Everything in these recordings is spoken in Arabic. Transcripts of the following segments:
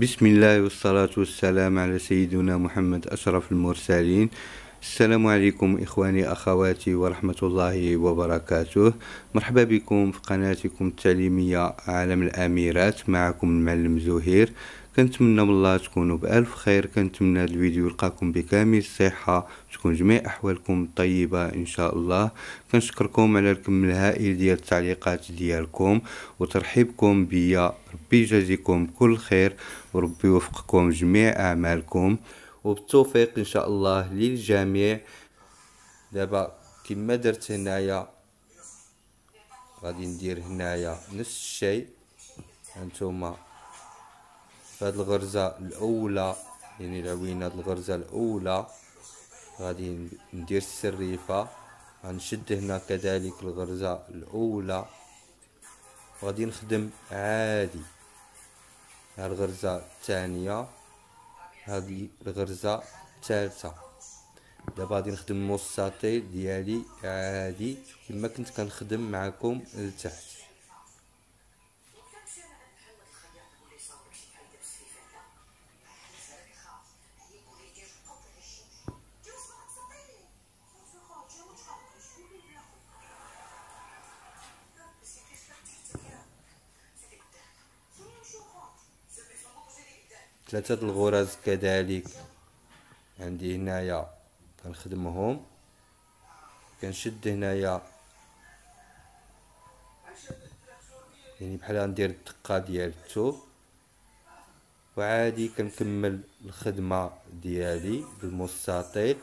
بسم الله والصلاة والسلام على سيدنا محمد أشرف المرسلين السلام عليكم إخواني أخواتي ورحمة الله وبركاته مرحبا بكم في قناتكم التعليمية عالم الأميرات معكم المعلم زهير كنتمنى من الله تكونوا بألف خير كنتمنى الفيديو يلقاكم بكامل الصحة تكون جميع أحوالكم طيبة إن شاء الله كنشكركم على الكم الهائل ديال التعليقات ديالكم وترحيبكم بيا ربي يجازيكم كل خير وربي يوفقكم جميع أعمالكم وبالتوفيق إن شاء الله للجميع دابا كما درت هنايا غادي ندير هنايا نفس الشيء انتوما فهاد الغرزة الأولى يعني العوينة هاد الغرزة الأولى غادي ندير السريفة غنشد هنا كذلك الغرزة الأولى وغادي نخدم عادي هاد الغرزة الثانية هادي الغرزة الثالثة دابا غادي نخدم المستطيل ديالي عادي كما كنت كنخدم معكم لتحت ثلاثة الغرز كذلك عندي هنايا كنخدمهم كنشد هنايا يعني بحال ندير الدقة ديال الثوب وعادي كنكمل الخدمة ديالي بالمستطيل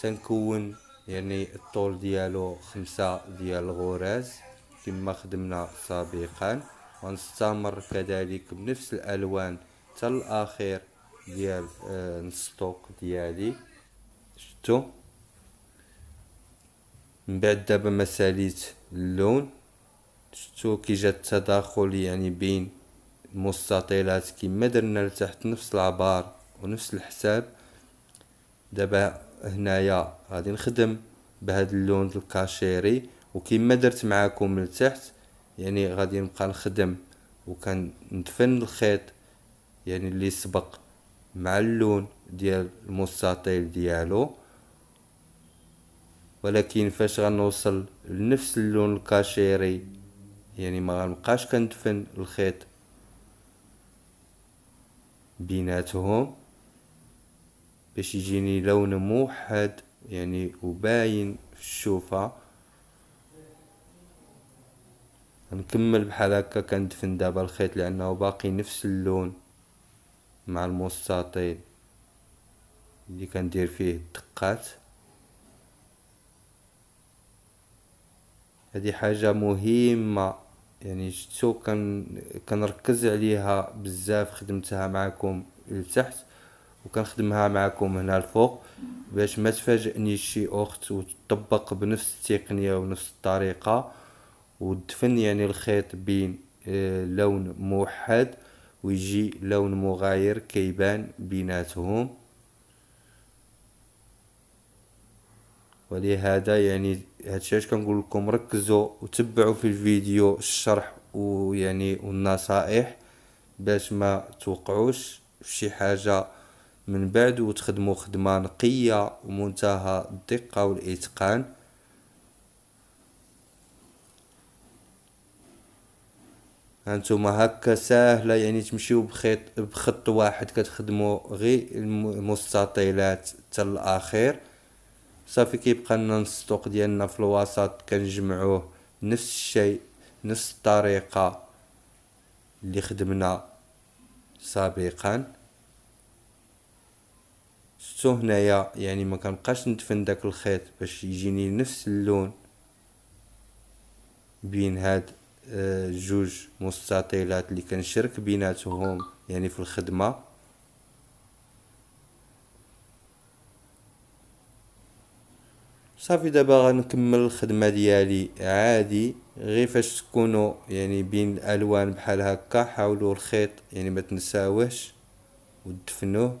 تنكون يعني الطول ديالو خمسة ديال الغرز كما خدمنا سابقا ونستمر كذلك بنفس الألوان حتى الاخير ديال آه، الستوك ديالي شفتو من بعد دابا ما ساليت اللون شفتو كي جا التداخل يعني بين المستطيلات كما درنا لتحت نفس العبار ونفس الحساب دابا هنايا غادي نخدم بهاد اللون الكاشيري وكما درت معاكم لتحت يعني غادي نبقى نخدم وكندفن الخيط يعني اللي سبق مع اللون ديال المستطيل ديالو ولكن فاش غنوصل لنفس اللون الكاشيري يعني ما غنبقاش كندفن الخيط بيناتهم باش يجيني لون موحد يعني وباين في الشوفه نكمل بحال هكا كندفن دابا الخيط لانه باقي نفس اللون مع المستطيل اللي كندير فيه الدقات هذه حاجه مهمه يعني شتو كن كنركز عليها بزاف خدمتها معكم لتحت وكنخدمها معكم هنا الفوق باش ما تفاجئني شي اخت وتطبق بنفس التقنيه ونفس الطريقه ودفن يعني الخيط بين آه، لون موحد ويجي لون مغاير كيبان بيناتهم ولهذا يعني هادشي كنقول لكم ركزوا وتبعوا في الفيديو الشرح ويعني والنصائح باش ما توقعوش في شي حاجه من بعد وتخدموا خدمه نقيه ومنتهى الدقه والاتقان هانتوما هكا ساهله يعني تمشيو بخيط بخط واحد كتخدمو غير المستطيلات حتى الاخير صافي كيبقى لنا السطوق ديالنا في الوسط كنجمعوه نفس الشيء نفس الطريقه اللي خدمنا سابقا شتو هنايا يعني ما كنبقاش ندفن داك الخيط باش يجيني نفس اللون بين هاد جوج مستطيلات اللي كنشرك بيناتهم يعني في الخدمة صافي دابا غنكمل الخدمة ديالي عادي غير فاش تكونوا يعني بين الالوان بحال هكا حاولوا الخيط يعني ما تنساوهش ودفنوه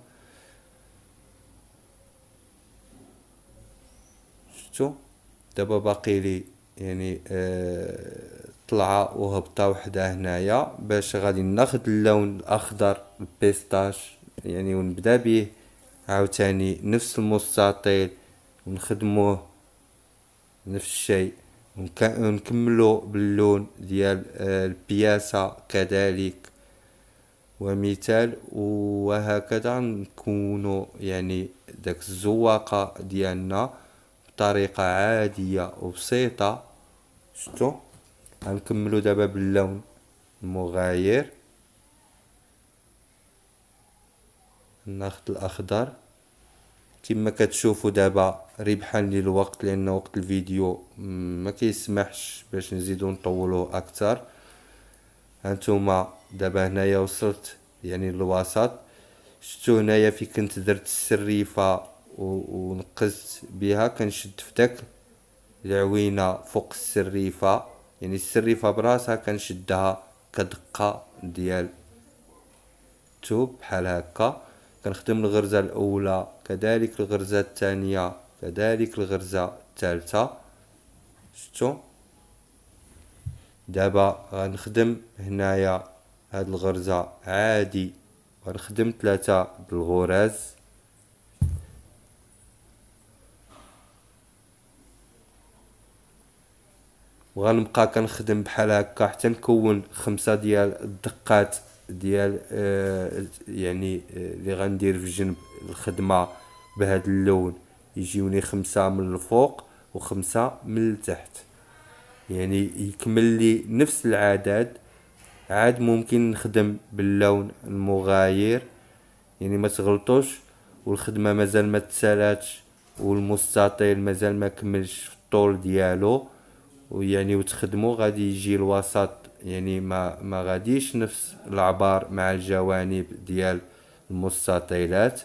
شفتوا دابا باقي لي يعني آه طلعه وهبطه وحده هنايا باش غادي ناخذ اللون الاخضر البيستاش يعني ونبدا به عاوتاني نفس المستطيل ونخدموه نفس الشيء ونكملو باللون ديال آه، البياسة كذلك ومثال وهكذا نكونو يعني داك الزواقة ديالنا بطريقة عادية وبسيطة شتو غنكملو دابا باللون المغاير ناخد الاخضر كما كتشوفوا دابا ربحان للوقت لان وقت الفيديو ما كيسمحش باش نزيدو نطولوه اكثر هانتوما دابا هنايا وصلت يعني للوسط شفتوا هنايا في كنت درت السريفه ونقزت بها كنشد فداك العوينه فوق السريفه يعني السريفه براسها كنشدها كدقه ديال توب بحال هكا كنخدم الغرزه الاولى كذلك الغرزه الثانيه كذلك الغرزه الثالثه شتو دابا غنخدم هنايا هاد الغرزه عادي غنخدم ثلاثه بالغرز وغنبقى كنخدم بحال هكا حتى نكون خمسة ديال الدقات ديال آه يعني اللي آه غندير في جنب الخدمة بهذا اللون يجيوني خمسة من الفوق وخمسة من التحت يعني يكمل لي نفس العدد عاد ممكن نخدم باللون المغاير يعني ما تغلطوش والخدمه مازال ما تسالاتش والمستطيل مازال ما كملش في الطول ديالو ويعني وتخدموا غادي يجي الوسط يعني ما ما غاديش نفس العبار مع الجوانب ديال المستطيلات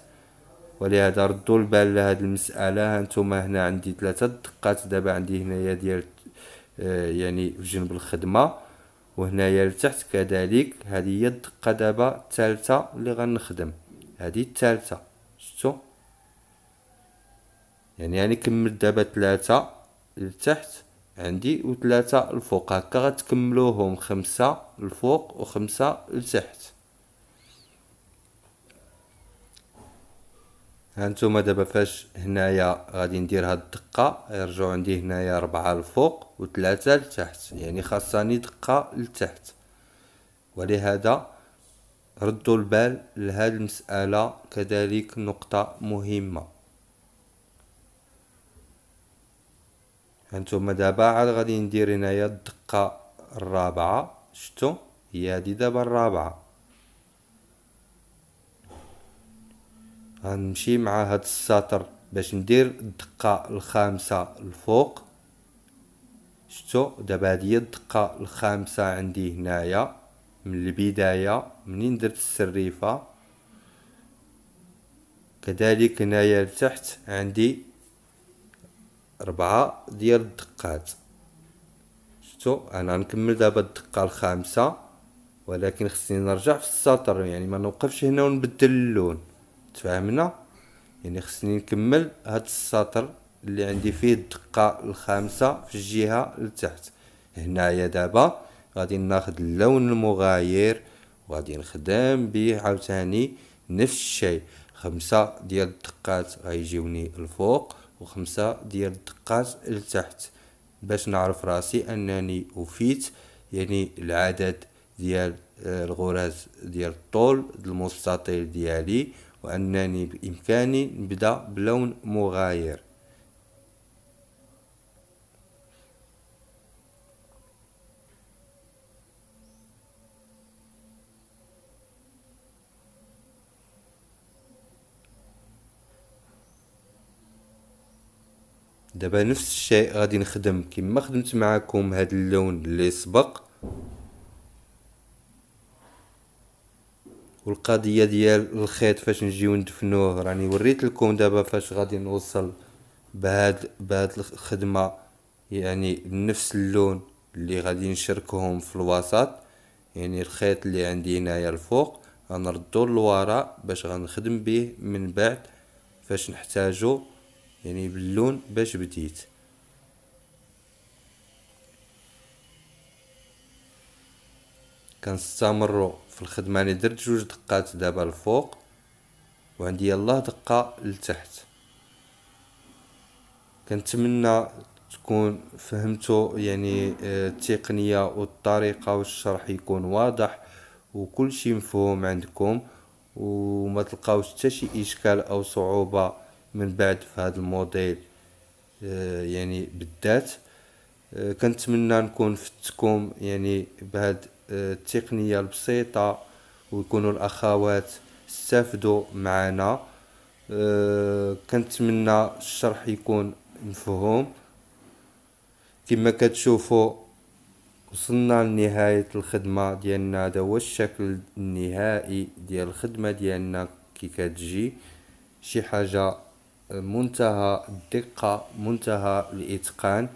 ولهذا ردوا البال لهاد المساله هانتوما هنا عندي ثلاثه دقات دابا عندي هنايا ديال آه يعني في جنب الخدمه وهنايا لتحت كذلك هذه هي الدقه دابا الثالثه اللي غنخدم هذه الثالثه شفتوا يعني يعني كملت دابا ثلاثه لتحت عندي وثلاثة الفوق هكا غتكملوهم خمسة الفوق وخمسة لتحت هانتوما دابا فاش هنايا غادي ندير هاد الدقة يرجعو عندي هنايا ربعة الفوق وثلاثة لتحت يعني خاصاني دقة لتحت ولهذا ردوا البال لهاد المسألة كذلك نقطة مهمة هانتوما دابا عاد غادي ندير هنايا الدقه الرابعه شفتو هي هادي دابا الرابعه غنمشي مع هاد السطر باش ندير الدقه الخامسه الفوق شفتو دابا هادي هي الدقه الخامسه عندي هنايا من البدايه منين درت السريفه كذلك هنايا لتحت عندي ربعة ديال الدقات شفتو انا غنكمل دابا الدقه الخامسه ولكن خصني نرجع في السطر يعني ما نوقفش هنا ونبدل اللون تفاهمنا يعني خصني نكمل هاد السطر اللي عندي فيه الدقه الخامسه في الجهه لتحت هنايا دابا غادي ناخذ اللون المغاير وغادي نخدم به عاوتاني نفس الشيء خمسة ديال الدقات غيجيوني الفوق وخمسة ديال الدقات لتحت باش نعرف راسي انني وفيت يعني العدد ديال آه، الغراز ديال الطول المستطيل ديالي وانني بامكاني نبدا بلون مغاير دابا نفس الشيء غادي نخدم كما خدمت معكم هاد اللون اللي سبق والقضيه ديال الخيط فاش نجيو ندفنوه راني وريت لكم دابا فاش غادي نوصل بهاد بهاد الخدمه يعني نفس اللون اللي غادي نشركهم في الوسط يعني الخيط اللي عندي هنايا الفوق غنردو للوراء باش غنخدم به من بعد فاش نحتاجو يعني باللون باش بديت كنستمروا في الخدمه يعني درت جوج دقات دابا الفوق وعندي يلاه دقه لتحت كنتمنى تكون فهمتوا يعني آه، التقنيه والطريقه والشرح يكون واضح وكل شيء مفهوم عندكم وما تلقاوش حتى شي اشكال او صعوبه من بعد في هذا الموديل آه، يعني بالذات آه، كنتمنى نكون فتكم يعني بهاد آه، التقنيه البسيطه ويكونوا الاخوات استفدوا معنا كنتمنى الشرح يكون مفهوم كما كتشوفوا وصلنا لنهاية الخدمة ديالنا هذا هو الشكل النهائي ديال الخدمة ديالنا كي كتجي شي حاجة منتهى الدقة منتهى الإتقان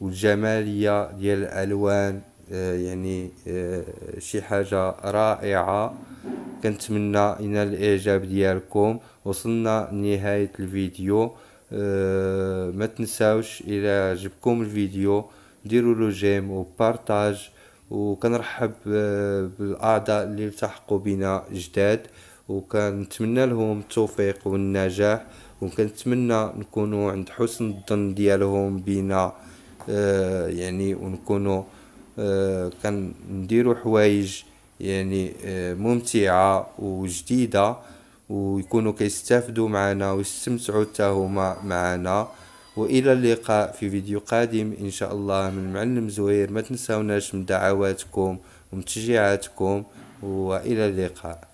والجمالية ديال الألوان آه، يعني آه، شي حاجة رائعة كنتمنى إن الإعجاب ديالكم وصلنا لنهاية الفيديو آه، ما تنساوش إلى عجبكم الفيديو ديروا له جيم وبارتاج وكنرحب بالاعضاء اللي التحقوا بنا جداد وكنتمنى لهم التوفيق والنجاح وكنتمنى نكونوا عند حسن الظن ديالهم بينا آه يعني ونكونوا آه كنديروا حوايج يعني آه ممتعه وجديده ويكونوا كيستافدوا معنا ويستمتعوا حتى هما معنا والى اللقاء في فيديو قادم ان شاء الله من المعلم زوير ما تنساوناش من دعواتكم ومتشجيعاتكم والى اللقاء